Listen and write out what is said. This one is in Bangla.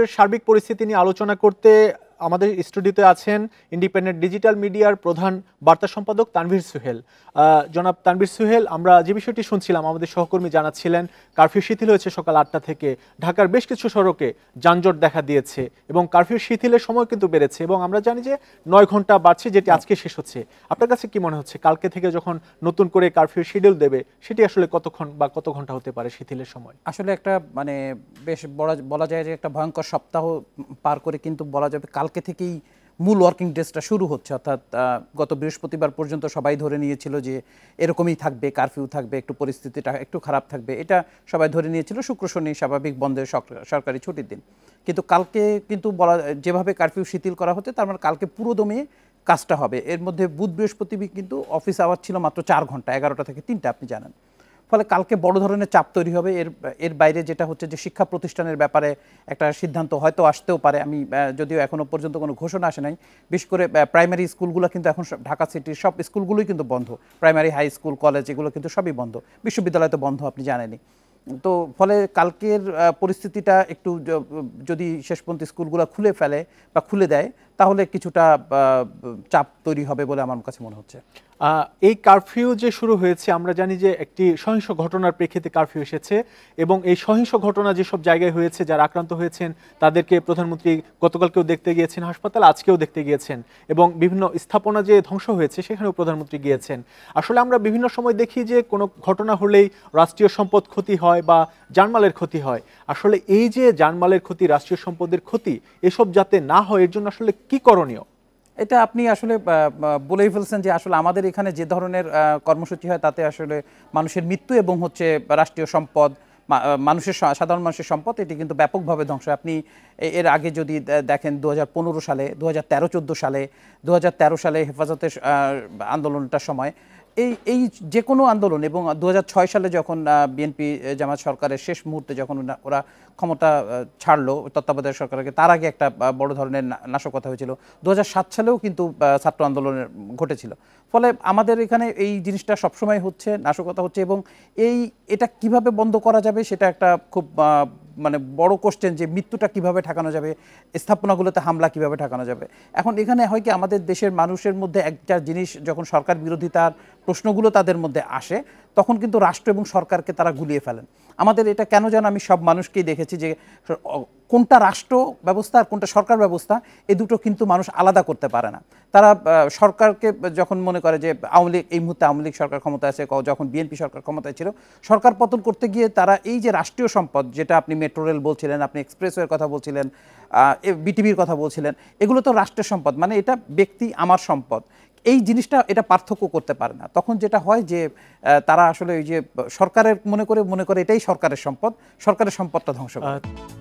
এর সার্বিক পরিস্থিতি নিয়ে আলোচনা করতে আমাদের স্টুডিওতে আছেন ইন্ডিপেন্ডেন্ট ডিজিটাল মিডিয়ার প্রধান বার্তা সম্পাদক তানভীর সুহেল জনাব তানভীর সুহেল আমরা যে বিষয়টি শুনছিলাম আমাদের সহকর্মী জানাচ্ছিলেন কারফিউ শিথিল হয়েছে সকাল আটটা থেকে ঢাকার বেশ কিছু সড়কে যানজট দেখা দিয়েছে এবং কারফিউ শিথিলের সময় কিন্তু বেড়েছে এবং আমরা জানি যে নয় ঘন্টা বাড়ছে যেটি আজকে শেষ হচ্ছে আপনার কাছে কি মনে হচ্ছে কালকে থেকে যখন নতুন করে কারফিউ শিডিউল দেবে সেটি আসলে কতক্ষণ বা কত ঘন্টা হতে পারে শিথিলের সময় আসলে একটা মানে বেশ বলা যায় যে একটা ভয়ঙ্কর সপ্তাহ পার করে কিন্তু বলা যাবে কাল কালকে থেকেই মূল ওয়ার্কিং ডেসটা শুরু হচ্ছে অর্থাৎ গত বৃহস্পতিবার পর্যন্ত সবাই ধরে নিয়েছিল যে এরকমই থাকবে কারফিউ থাকবে একটু পরিস্থিতিটা একটু খারাপ থাকবে এটা সবাই ধরে নিয়েছিল শুক্র শনি স্বাভাবিক বন্ধের সরকারি ছুটির দিন কিন্তু কালকে কিন্তু বলা যেভাবে কারফিউ শিথিল করা হচ্ছে তার মানে কালকে পুরোদমে কাজটা হবে এর মধ্যে বুধ বৃহস্পতিবার কিন্তু অফিস আওয়ার ছিল মাত্র চার ঘন্টা এগারোটা থেকে তিনটা আপনি জানেন ফলে কালকে বড় ধরনের চাপ তৈরি হবে এর এর বাইরে যেটা হচ্ছে যে শিক্ষা প্রতিষ্ঠানের ব্যাপারে একটা সিদ্ধান্ত হয়তো আসতেও পারে আমি যদিও এখনও পর্যন্ত কোনো ঘোষণা আসে নাই বিশেষ করে প্রাইমারি স্কুলগুলো কিন্তু এখন ঢাকা সিটির সব স্কুলগুলোই কিন্তু বন্ধ প্রাইমারি হাই স্কুল কলেজ এগুলো কিন্তু সবই বন্ধ বিশ্ববিদ্যালয় তো বন্ধ আপনি জানেনি তো ফলে কালকের পরিস্থিতিটা একটু যদি শেষ পর্যন্ত স্কুলগুলো খুলে ফেলে বা খুলে দেয় তাহলে কিছুটা চাপ তৈরি হবে বলে আমার কাছে মনে হচ্ছে এই কারফিউ যে শুরু হয়েছে আমরা জানি যে একটি সহিংস ঘটনার প্রেক্ষিতে কারফিউ এসেছে এবং এই সহিংস ঘটনা যেসব জায়গায় হয়েছে যারা আক্রান্ত হয়েছেন তাদেরকে প্রধানমন্ত্রী গতকালকেও দেখতে গিয়েছেন হাসপাতাল আজকেও দেখতে গিয়েছেন এবং বিভিন্ন স্থাপনা যে ধ্বংস হয়েছে সেখানেও প্রধানমন্ত্রী গিয়েছেন আসলে আমরা বিভিন্ন সময় দেখি যে কোনো ঘটনা হলেই রাষ্ট্রীয় সম্পদ ক্ষতি হয় বা জানমালের ক্ষতি হয় আসলে এই যে যানমালের ক্ষতি রাষ্ট্রীয় সম্পদের ক্ষতি এসব যাতে না হয় এর জন্য আসলে কি করণীয় এটা আপনি আসলে বলেই ফেলছেন যে আসলে আমাদের এখানে যে ধরনের কর্মসূচি হয় তাতে আসলে মানুষের মৃত্যু এবং হচ্ছে রাষ্ট্রীয় সম্পদ মানুষের সাধারণ মানুষের সম্পদ এটি কিন্তু ব্যাপকভাবে ধ্বংস আপনি এর আগে যদি দেখেন দু সালে দু হাজার সালে দু সালে হেফাজতের আন্দোলনটার সময় এই এই যে কোনো আন্দোলন এবং দু সালে যখন বিএনপি জামাত সরকারের শেষ মুহূর্তে যখন ওরা ক্ষমতা ছাড়লো তত্ত্বাবধায়ক সরকারকে তার আগে একটা বড় ধরনের নাশকতা হয়েছিল দু সালেও কিন্তু ছাত্র আন্দোলনের ঘটেছিল ফলে আমাদের এখানে এই জিনিসটা সবসময় হচ্ছে নাশকতা হচ্ছে এবং এই এটা কিভাবে বন্ধ করা যাবে সেটা একটা খুব মানে বড় কোশ্চেন যে মৃত্যুটা কিভাবে ঠেকানো যাবে স্থাপনাগুলোতে হামলা কিভাবে ঠেকানো যাবে এখন এখানে হয় কি আমাদের দেশের মানুষের মধ্যে একটা জিনিস যখন সরকার বিরোধিতার প্রশ্নগুলো তাদের মধ্যে আসে তখন কিন্তু রাষ্ট্র এবং সরকারকে তারা গুলিয়ে ফেলেন আমাদের এটা কেন যেন আমি সব মানুষকেই দেখেছি যে কোনটা রাষ্ট্র ব্যবস্থা আর কোনটা সরকার ব্যবস্থা এ দুটো কিন্তু মানুষ আলাদা করতে পারে না তারা সরকারকে যখন মনে করে যে আওয়ামী লীগ এই মুহূর্তে আওয়ামী লীগ সরকার ক্ষমতা আছে যখন বিএনপি সরকার ক্ষমতায় ছিল সরকার পতন করতে গিয়ে তারা এই যে রাষ্ট্রীয় সম্পদ যেটা আপনি মেট্রো রেল বলছিলেন আপনি এক্সপ্রেসওয়ের কথা বলছিলেন বিটিভির কথা বলছিলেন এগুলো তো রাষ্ট্রের সম্পদ মানে এটা ব্যক্তি আমার সম্পদ এই জিনিসটা এটা পার্থক্য করতে পারে না তখন যেটা হয় যে তারা আসলে ওই যে সরকারের মনে করে মনে করে এটাই সরকারের সম্পদ সরকারের সম্পদটা ধ্বংস করে